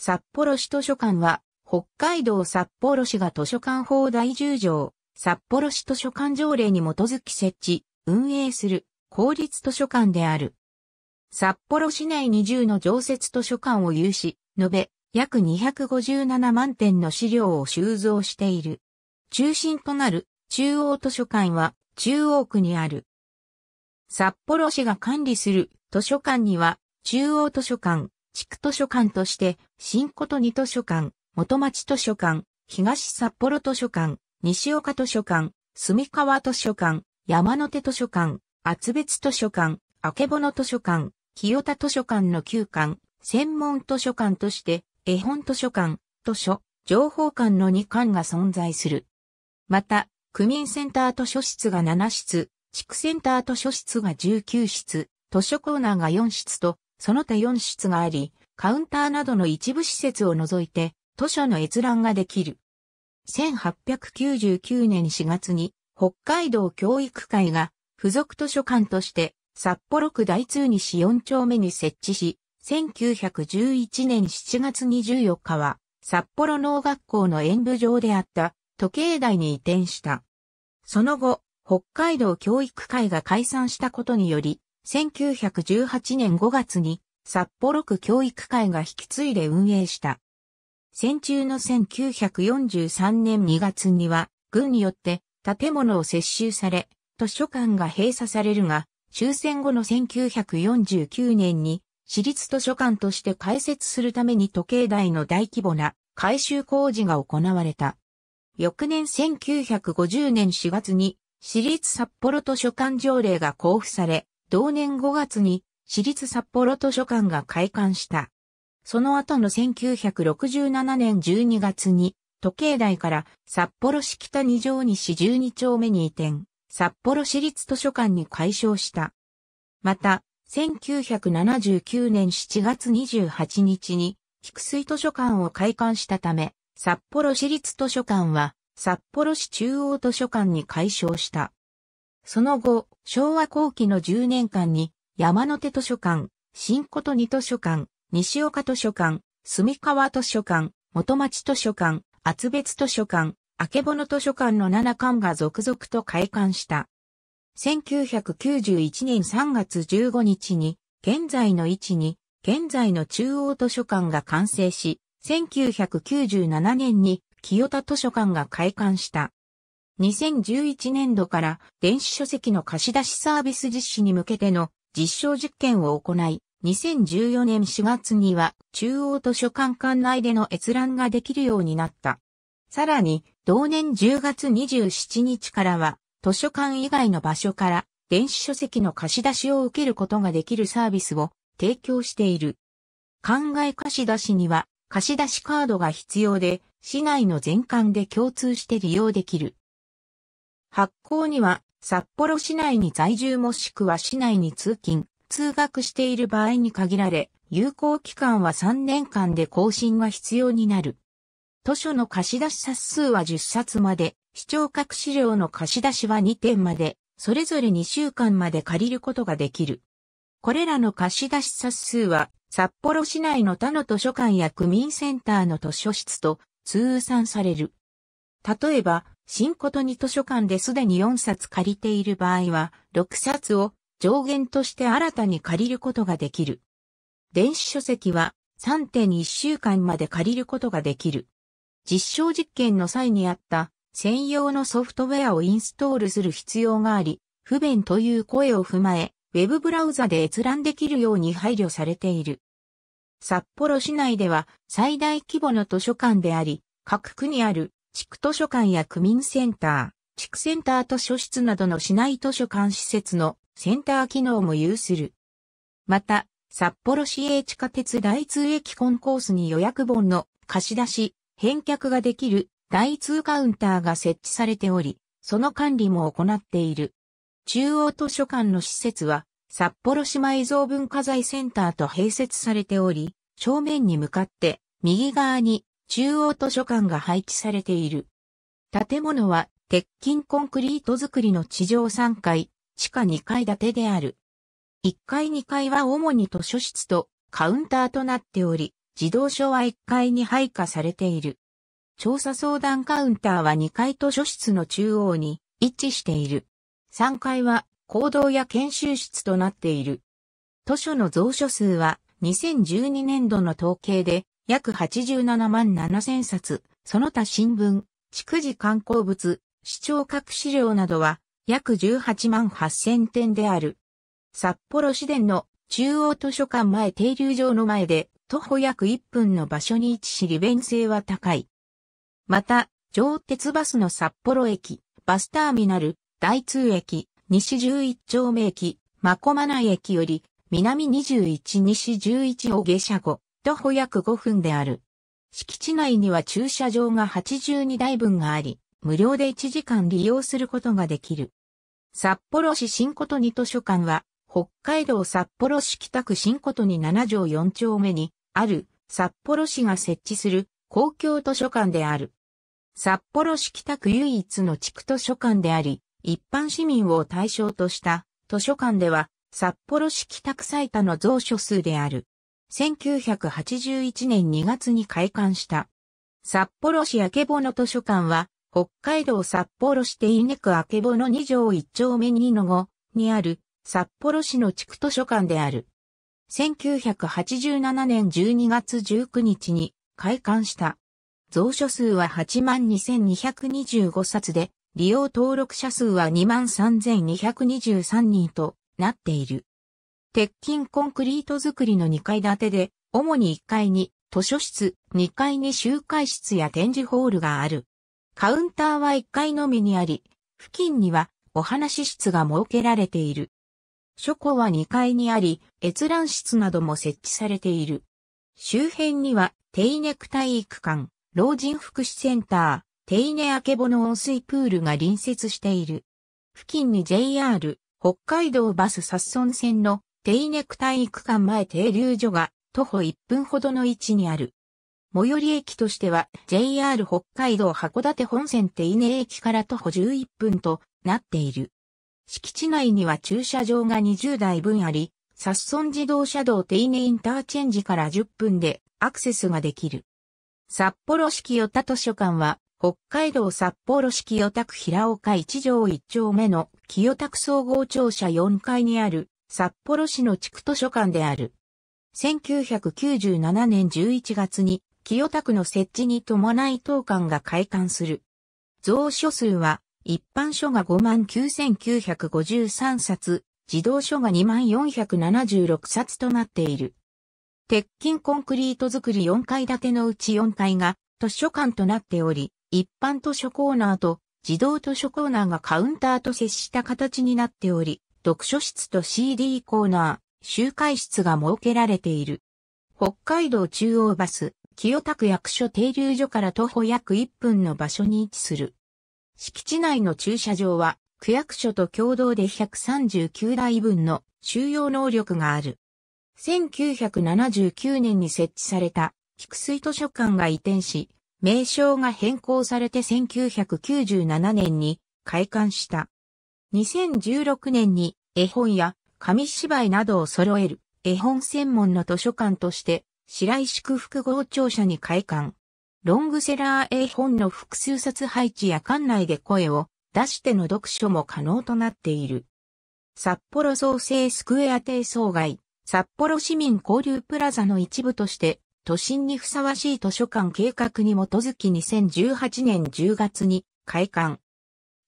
札幌市図書館は、北海道札幌市が図書館法第10条、札幌市図書館条例に基づき設置、運営する公立図書館である。札幌市内20の常設図書館を有し、延べ約257万点の資料を収蔵している。中心となる中央図書館は中央区にある。札幌市が管理する図書館には中央図書館、地区図書館として、新琴二図書館、元町図書館、東札幌図書館、西岡図書館、住川図書館、山手図書館、厚別図書館、の図書館、清田図書館の9館、専門図書館として、絵本図書館、図書、情報館の2館が存在する。また、区民センター図書室が7室、地区センター図書室が19室、図書コーナーが4室と、その他4室があり、カウンターなどの一部施設を除いて、図書の閲覧ができる。1899年4月に、北海道教育会が、付属図書館として、札幌区大通西4丁目に設置し、1911年7月24日は、札幌農学校の演舞場であった時計台に移転した。その後、北海道教育会が解散したことにより、1918年5月に札幌区教育会が引き継いで運営した。戦中の1943年2月には、軍によって建物を接収され、図書館が閉鎖されるが、終戦後の1949年に、私立図書館として開設するために時計台の大規模な改修工事が行われた。翌年1950年4月に、私立札幌図書館条例が交付され、同年5月に私立札幌図書館が開館した。その後の1967年12月に、時計台から札幌市北2条西12丁目に移転、札幌市立図書館に改称した。また、1979年7月28日に、菊水図書館を開館したため、札幌市立図書館は、札幌市中央図書館に改称した。その後、昭和後期の10年間に、山手図書館、新琴二図書館、西岡図書館、住川図書館、元町図書館、厚別図書館、曙図書館の7館が続々と開館した。1991年3月15日に、現在の位置に、現在の中央図書館が完成し、1997年に清田図書館が開館した。2011年度から電子書籍の貸し出しサービス実施に向けての実証実験を行い、2014年4月には中央図書館館内での閲覧ができるようになった。さらに、同年10月27日からは、図書館以外の場所から電子書籍の貸し出しを受けることができるサービスを提供している。考え、貸し出しには貸し出しカードが必要で、市内の全館で共通して利用できる。発行には札幌市内に在住もしくは市内に通勤、通学している場合に限られ、有効期間は3年間で更新が必要になる。図書の貸し出し冊数は10冊まで、視聴覚資料の貸し出しは2点まで、それぞれ2週間まで借りることができる。これらの貸し出し冊数は、札幌市内の他の図書館や区民センターの図書室と通算される。例えば、新ことに図書館ですでに4冊借りている場合は、6冊を上限として新たに借りることができる。電子書籍は3.1週間まで借りることができる。実証実験の際にあった専用のソフトウェアをインストールする必要があり、不便という声を踏まえ、ウェブブラウザで閲覧できるように配慮されている。札幌市内では最大規模の図書館であり、各区にある地区図書館や区民センター、地区センター図書室などの市内図書館施設のセンター機能も有する。また、札幌市営地下鉄第通駅コンコースに予約本の貸し出し、返却ができる第通カウンターが設置されており、その管理も行っている。中央図書館の施設は、札幌市埋蔵文化財センターと併設されており、正面に向かって、右側に中央図書館が配置されている。建物は鉄筋コンクリート造りの地上3階、地下2階建てである。1階2階は主に図書室とカウンターとなっており、児童書は1階に配下されている。調査相談カウンターは2階図書室の中央に位置している。3階は行動や研修室となっている。図書の蔵書数は2012年度の統計で約87万7千冊、その他新聞、逐次観光物、市長各資料などは約18万8千点である。札幌市電の中央図書館前停留場の前で徒歩約1分の場所に位置し利便性は高い。また、上鉄バスの札幌駅、バスターミナル、大通駅、西11丁目駅、真駒内駅より、南21西11を下車後、徒歩約5分である。敷地内には駐車場が82台分があり、無料で1時間利用することができる。札幌市新琴に図書館は、北海道札幌市北区新琴に7条4丁目にある札幌市が設置する公共図書館である。札幌市北区唯一の地区図書館であり、一般市民を対象とした図書館では札幌市北区最多の蔵書数である。1981年2月に開館した。札幌市明けぼの図書館は、北海道札幌市手稲区の2条1丁目2の5にある札幌市の地区図書館である。1987年12月19日に開館した。蔵書数は82,225冊で、利用登録者数は23,223人となっている。鉄筋コンクリート造りの2階建てで、主に1階に図書室、2階に集会室や展示ホールがある。カウンターは1階のみにあり、付近にはお話室が設けられている。書庫は2階にあり、閲覧室なども設置されている。周辺には、テイネク体育館、老人福祉センター、テイネアケボの温水プールが隣接している。付近に JR、北海道バス札村線の手稲区体育館前停留所が徒歩1分ほどの位置にある。最寄り駅としては JR 北海道函館本線手稲駅から徒歩11分となっている。敷地内には駐車場が20台分あり、サッソン自動車道手稲インターチェンジから10分でアクセスができる。札幌市清田図書館は北海道札幌市清田区平岡一条一丁目の清田区総合庁舎4階にある札幌市の地区図書館である。1997年11月に清田区の設置に伴い当館が開館する。蔵書数は一般書が59,953冊、児童書が2476冊となっている。鉄筋コンクリート造り4階建てのうち4階が図書館となっており、一般図書コーナーと児童図書コーナーがカウンターと接した形になっており、読書室と CD コーナー、集会室が設けられている。北海道中央バス、清田区役所停留所から徒歩約1分の場所に位置する。敷地内の駐車場は、区役所と共同で139台分の収容能力がある。1979年に設置された、菊水図書館が移転し、名称が変更されて1997年に開館した。2016年に絵本や紙芝居などを揃える絵本専門の図書館として白石区複合庁舎に開館。ロングセラー絵本の複数冊配置や館内で声を出しての読書も可能となっている。札幌創生スクエア邸層外、札幌市民交流プラザの一部として都心にふさわしい図書館計画に基づき2018年10月に開館。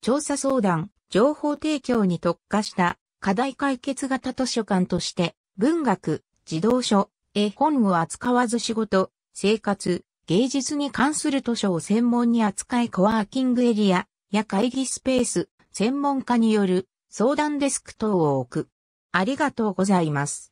調査相談、情報提供に特化した課題解決型図書館として、文学、児童書、絵本を扱わず仕事、生活、芸術に関する図書を専門に扱いコワーキングエリアや会議スペース、専門家による相談デスク等を置く。ありがとうございます。